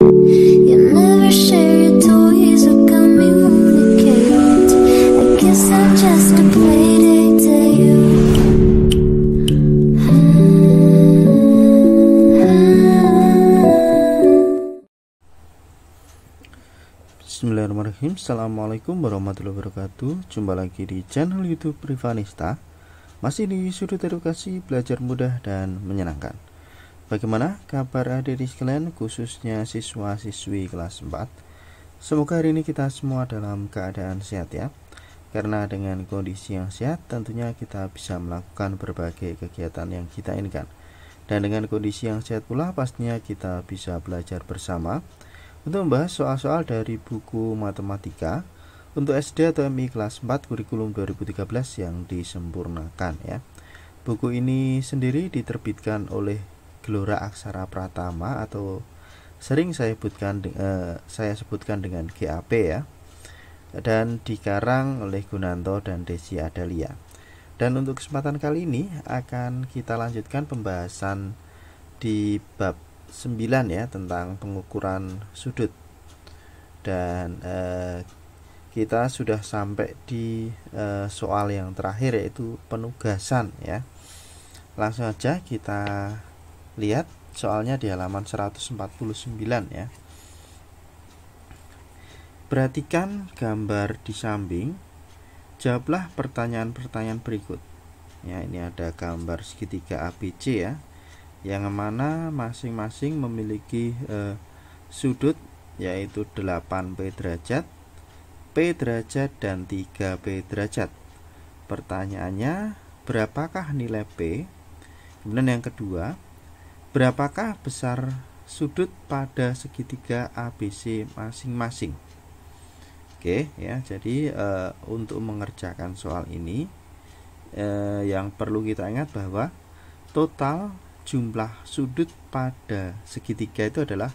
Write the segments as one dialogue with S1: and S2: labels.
S1: Bismillahirrahmanirrahim Assalamualaikum warahmatullahi wabarakatuh Jumpa lagi di channel youtube Rivanista Masih di sudut edukasi belajar mudah dan menyenangkan Bagaimana kabar adik-adik sekalian khususnya siswa-siswi kelas 4? Semoga hari ini kita semua dalam keadaan sehat ya. Karena dengan kondisi yang sehat tentunya kita bisa melakukan berbagai kegiatan yang kita inginkan. Dan dengan kondisi yang sehat pula pastinya kita bisa belajar bersama untuk membahas soal-soal dari buku matematika untuk SD atau MI kelas 4 kurikulum 2013 yang disempurnakan ya. Buku ini sendiri diterbitkan oleh Gelora Aksara Pratama atau sering saya sebutkan eh, saya sebutkan dengan GAP ya dan dikarang oleh Gunanto dan Desi Adalia. Dan untuk kesempatan kali ini akan kita lanjutkan pembahasan di bab 9 ya tentang pengukuran sudut. Dan eh, kita sudah sampai di eh, soal yang terakhir yaitu penugasan ya. Langsung aja kita Lihat soalnya di halaman 149 ya. Perhatikan gambar di samping. Jawablah pertanyaan-pertanyaan berikut. Ya, ini ada gambar segitiga ABC ya. Yang mana masing-masing memiliki eh, sudut yaitu 8P derajat, P derajat dan 3P derajat. Pertanyaannya, berapakah nilai P? Kemudian yang kedua, Berapakah besar sudut pada segitiga ABC masing-masing? Oke, ya. Jadi e, untuk mengerjakan soal ini e, yang perlu kita ingat bahwa total jumlah sudut pada segitiga itu adalah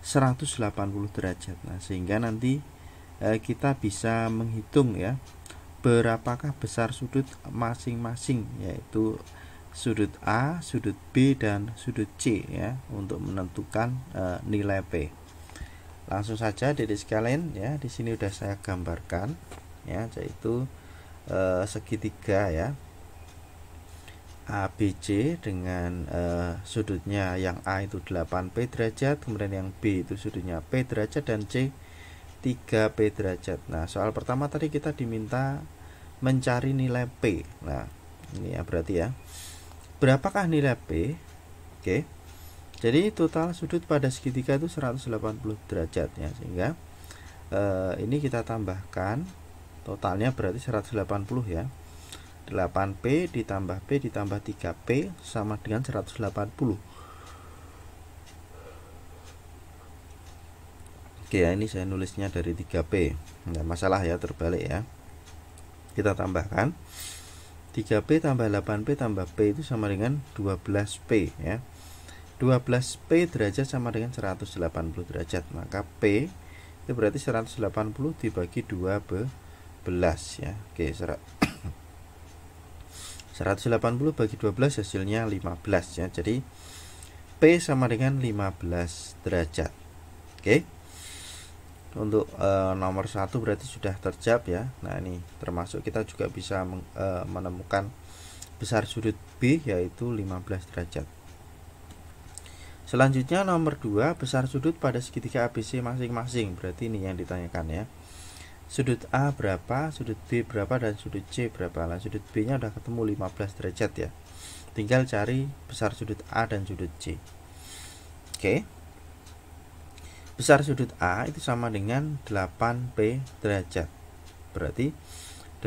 S1: 180 derajat. Nah, sehingga nanti e, kita bisa menghitung ya berapakah besar sudut masing-masing yaitu sudut A, sudut B, dan sudut C ya untuk menentukan e, nilai P. Langsung saja dari sekalian ya, di sini sudah saya gambarkan ya, yaitu e, segitiga ya. ABC dengan e, sudutnya yang A itu 8P derajat, kemudian yang B itu sudutnya P derajat dan C 3P derajat. Nah, soal pertama tadi kita diminta mencari nilai P. Nah, ini ya berarti ya berapakah nilai P? Oke. Okay. Jadi total sudut pada segitiga itu 180 derajat ya, sehingga eh, ini kita tambahkan totalnya berarti 180 ya. 8P ditambah P ditambah 3P sama dengan 180. Oke ya, ini saya nulisnya dari 3P. Enggak masalah ya terbalik ya. Kita tambahkan 3P tambah 8P tambah P itu sama dengan 12P ya 12P derajat sama dengan 180 derajat maka P itu berarti 180 dibagi 12 ya Oke 180 bagi 12 hasilnya 15 ya jadi P sama dengan 15 derajat Oke untuk uh, nomor satu berarti sudah terjawab ya nah ini termasuk kita juga bisa meng, uh, menemukan besar sudut B yaitu 15 derajat selanjutnya nomor 2 besar sudut pada segitiga ABC masing-masing berarti ini yang ditanyakan ya sudut A berapa sudut B berapa dan sudut C berapa nah sudut B nya udah ketemu 15 derajat ya tinggal cari besar sudut A dan sudut C oke okay besar sudut A itu sama dengan 8P derajat. Berarti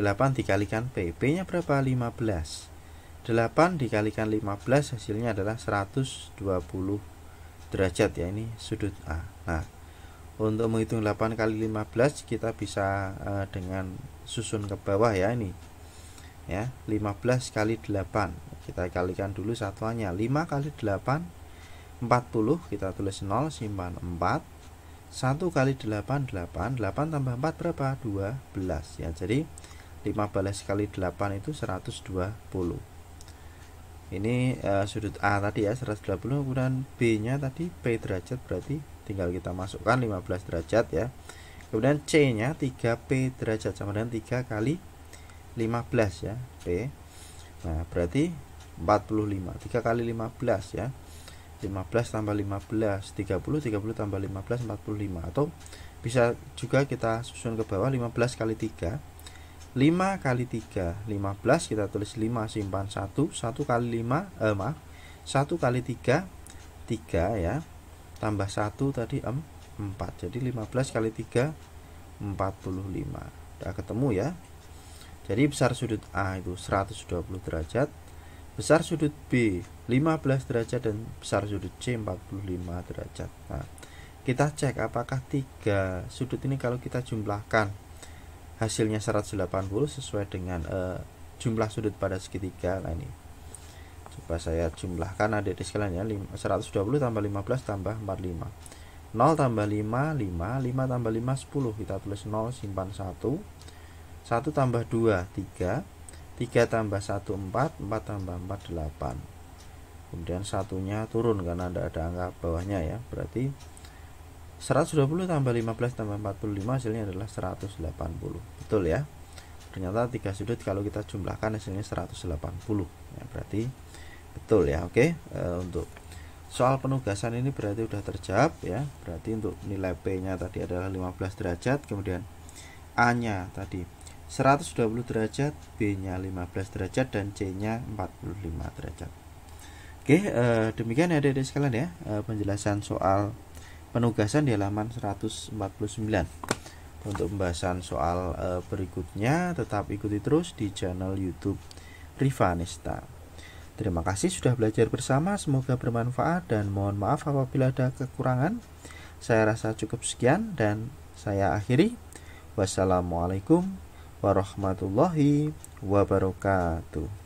S1: 8 dikalikan P. P-nya berapa? 15. 8 dikalikan 15 hasilnya adalah 120 derajat ya ini sudut A. Nah, untuk menghitung 8 kali 15 kita bisa uh, dengan susun ke bawah ya ini. Ya, 15 kali 8. Kita kalikan dulu satuannya. 5 kali 8 40 kita tulis 0 simpan 4 1 kali 8, 8, 8 tambah 4 berapa? 12 ya. Jadi 15 kali 8 itu 120 Ini uh, sudut A tadi ya 120 Kemudian B nya tadi P derajat berarti tinggal kita masukkan 15 derajat ya Kemudian C nya 3P derajat sama dengan 3 kali 15 ya P Nah berarti 45 3 kali 15 ya 15 tambah 15 30 30 tambah 15 45 atau bisa juga kita susun ke bawah 15 kali 3 5 kali 3 15 kita tulis 5 simpan 1 1 kali 5 eh, maaf 1 kali 3 3 ya tambah 1 tadi 4 jadi 15 kali 3 45 udah ketemu ya jadi besar sudut A itu 120 derajat besar sudut B 15 derajat dan besar sudut C 45 derajat nah, kita cek apakah tiga sudut ini kalau kita jumlahkan hasilnya 180 sesuai dengan eh, jumlah sudut pada segitiga nah ini coba saya jumlahkan ada di sekalian ya 120 tambah 15 tambah 45 0 tambah 5 5 5 tambah 5 10 kita tulis 0 simpan 1 1 tambah 2 3 3 tambah 1 4 4 tambah 4 8 kemudian satunya turun karena tidak ada angka bawahnya ya berarti 120 tambah 15 tambah 45 hasilnya adalah 180 betul ya ternyata 3 sudut kalau kita jumlahkan hasilnya 180 ya berarti betul ya oke e, untuk soal penugasan ini berarti udah terjawab ya berarti untuk nilai P nya tadi adalah 15 derajat kemudian A nya tadi 120 derajat, B nya 15 derajat dan C nya 45 derajat. Oke, eh, demikian ya adik-adik sekalian ya eh, penjelasan soal penugasan di halaman 149. Untuk pembahasan soal eh, berikutnya tetap ikuti terus di channel YouTube Rivanista. Terima kasih sudah belajar bersama, semoga bermanfaat dan mohon maaf apabila ada kekurangan. Saya rasa cukup sekian dan saya akhiri. Wassalamualaikum warahmatullahi wabarakatuh